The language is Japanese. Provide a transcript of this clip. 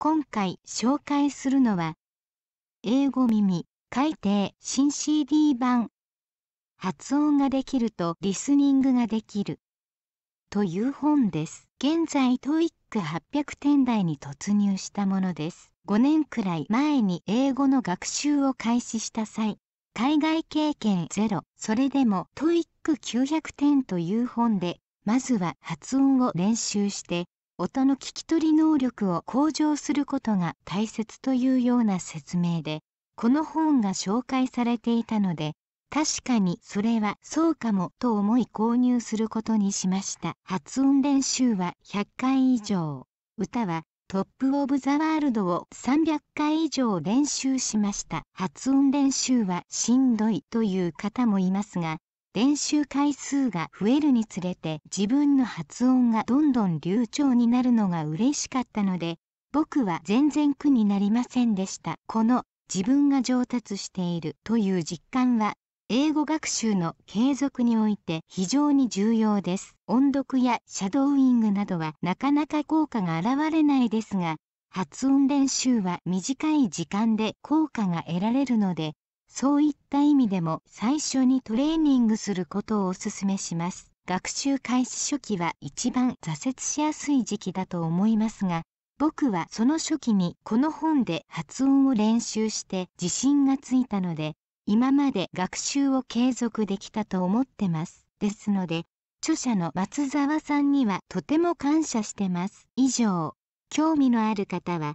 今回紹介するのは、英語耳改訂新 CD 版。発音ができるとリスニングができる。という本です。現在 TOEIC800 点台に突入したものです。5年くらい前に英語の学習を開始した際、海外経験ゼロ、それでも TOEIC900 点という本で、まずは発音を練習して、音の聞き取り能力を向上することが大切というような説明でこの本が紹介されていたので確かにそれはそうかもと思い購入することにしました発音練習は100回以上歌はトップ・オブ・ザ・ワールドを300回以上練習しました発音練習はしんどいという方もいますが練習回数が増えるにつれて自分の発音がどんどん流暢になるのが嬉しかったので僕は全然苦になりませんでしたこの自分が上達しているという実感は英語学習の継続において非常に重要です音読やシャドーイングなどはなかなか効果が現れないですが発音練習は短い時間で効果が得られるのでそういった意味でも最初にトレーニングすることをお勧めします。学習開始初期は一番挫折しやすい時期だと思いますが、僕はその初期にこの本で発音を練習して自信がついたので、今まで学習を継続できたと思ってます。ですので、著者の松沢さんにはとても感謝してます。以上、興味のある方は